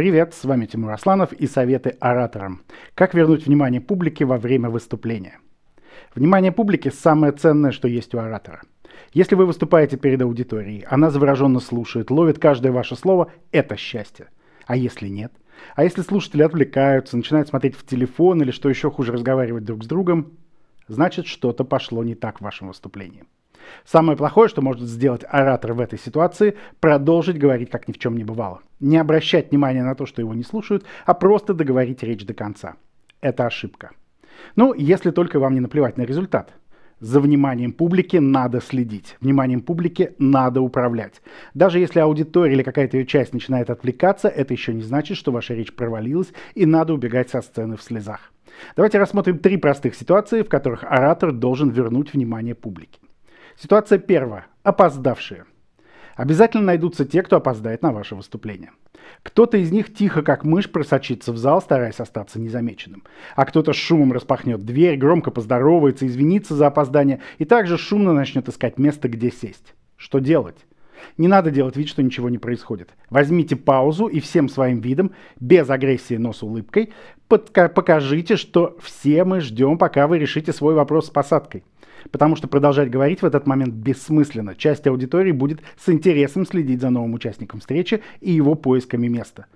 Привет, с вами Тимур Асланов и советы ораторам. Как вернуть внимание публики во время выступления? Внимание публики – самое ценное, что есть у оратора. Если вы выступаете перед аудиторией, она завороженно слушает, ловит каждое ваше слово – это счастье. А если нет? А если слушатели отвлекаются, начинают смотреть в телефон или, что еще хуже, разговаривать друг с другом, значит, что-то пошло не так в вашем выступлении. Самое плохое, что может сделать оратор в этой ситуации – продолжить говорить, как ни в чем не бывало не обращать внимания на то, что его не слушают, а просто договорить речь до конца. Это ошибка. Ну, если только вам не наплевать на результат. За вниманием публики надо следить, вниманием публики надо управлять. Даже если аудитория или какая-то ее часть начинает отвлекаться, это еще не значит, что ваша речь провалилась и надо убегать со сцены в слезах. Давайте рассмотрим три простых ситуации, в которых оратор должен вернуть внимание публики. Ситуация первая. Опоздавшие. Обязательно найдутся те, кто опоздает на ваше выступление. Кто-то из них тихо, как мышь, просочится в зал, стараясь остаться незамеченным. А кто-то с шумом распахнет дверь, громко поздоровается, извинится за опоздание и также шумно начнет искать место, где сесть. Что делать? Не надо делать вид, что ничего не происходит. Возьмите паузу и всем своим видом, без агрессии, но с улыбкой, подка- покажите, что все мы ждем, пока вы решите свой вопрос с посадкой. Потому что продолжать говорить в этот момент бессмысленно. Часть аудитории будет с интересом следить за новым участником встречи и его поисками места.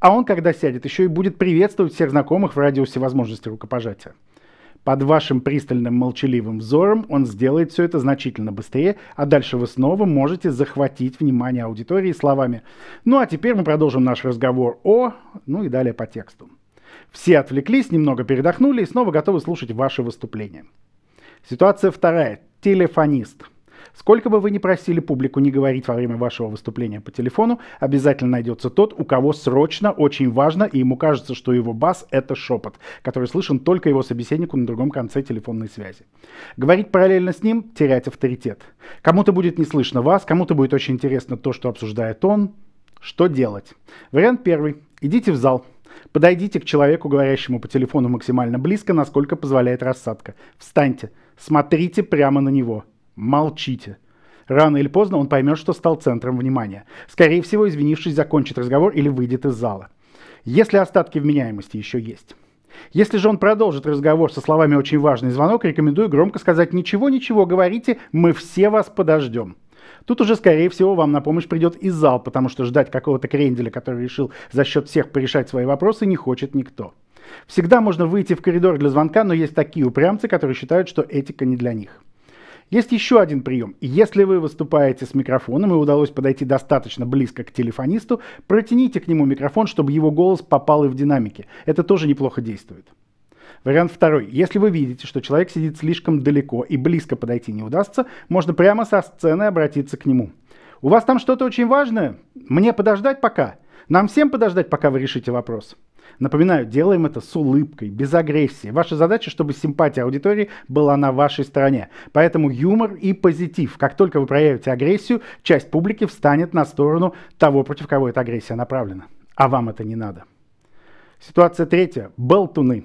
А он, когда сядет, еще и будет приветствовать всех знакомых в радиусе возможности рукопожатия. Под вашим пристальным молчаливым взором он сделает все это значительно быстрее, а дальше вы снова можете захватить внимание аудитории словами «Ну а теперь мы продолжим наш разговор о…» Ну и далее по тексту. Все отвлеклись, немного передохнули и снова готовы слушать ваше выступление. Ситуация вторая. Телефонист. Сколько бы вы ни просили публику не говорить во время вашего выступления по телефону, обязательно найдется тот, у кого срочно, очень важно, и ему кажется, что его бас — это шепот, который слышен только его собеседнику на другом конце телефонной связи. Говорить параллельно с ним — терять авторитет. Кому-то будет не слышно вас, кому-то будет очень интересно то, что обсуждает он. Что делать? Вариант первый. Идите в зал, Подойдите к человеку, говорящему по телефону максимально близко, насколько позволяет рассадка. Встаньте, смотрите прямо на него, молчите. Рано или поздно он поймет, что стал центром внимания. Скорее всего, извинившись, закончит разговор или выйдет из зала. Если остатки вменяемости еще есть. Если же он продолжит разговор со словами «очень важный звонок», рекомендую громко сказать «ничего, ничего, говорите, мы все вас подождем». Тут уже, скорее всего, вам на помощь придет и зал, потому что ждать какого-то кренделя, который решил за счет всех порешать свои вопросы, не хочет никто. Всегда можно выйти в коридор для звонка, но есть такие упрямцы, которые считают, что этика не для них. Есть еще один прием. Если вы выступаете с микрофоном и удалось подойти достаточно близко к телефонисту, протяните к нему микрофон, чтобы его голос попал и в динамики. Это тоже неплохо действует. Вариант второй. Если вы видите, что человек сидит слишком далеко и близко подойти не удастся, можно прямо со сцены обратиться к нему. У вас там что-то очень важное? Мне подождать пока? Нам всем подождать, пока вы решите вопрос? Напоминаю, делаем это с улыбкой, без агрессии. Ваша задача, чтобы симпатия аудитории была на вашей стороне. Поэтому юмор и позитив. Как только вы проявите агрессию, часть публики встанет на сторону того, против кого эта агрессия направлена. А вам это не надо. Ситуация третья. Болтуны.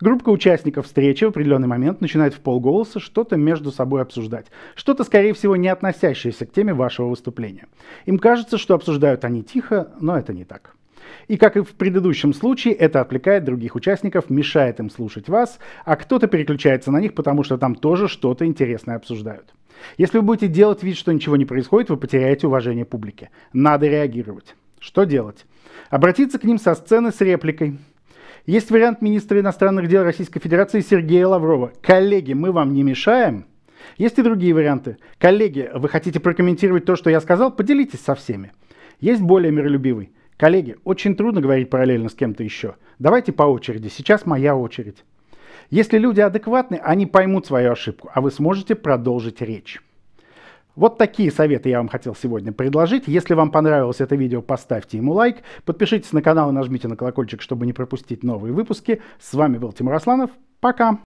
Группа участников встречи в определенный момент начинает в полголоса что-то между собой обсуждать. Что-то, скорее всего, не относящееся к теме вашего выступления. Им кажется, что обсуждают они тихо, но это не так. И как и в предыдущем случае, это отвлекает других участников, мешает им слушать вас, а кто-то переключается на них, потому что там тоже что-то интересное обсуждают. Если вы будете делать вид, что ничего не происходит, вы потеряете уважение публики. Надо реагировать. Что делать? Обратиться к ним со сцены с репликой – есть вариант министра иностранных дел Российской Федерации Сергея Лаврова. Коллеги, мы вам не мешаем. Есть и другие варианты. Коллеги, вы хотите прокомментировать то, что я сказал? Поделитесь со всеми. Есть более миролюбивый. Коллеги, очень трудно говорить параллельно с кем-то еще. Давайте по очереди. Сейчас моя очередь. Если люди адекватны, они поймут свою ошибку, а вы сможете продолжить речь. Вот такие советы я вам хотел сегодня предложить. Если вам понравилось это видео, поставьте ему лайк, подпишитесь на канал и нажмите на колокольчик, чтобы не пропустить новые выпуски. С вами был Тимур Асланов. Пока!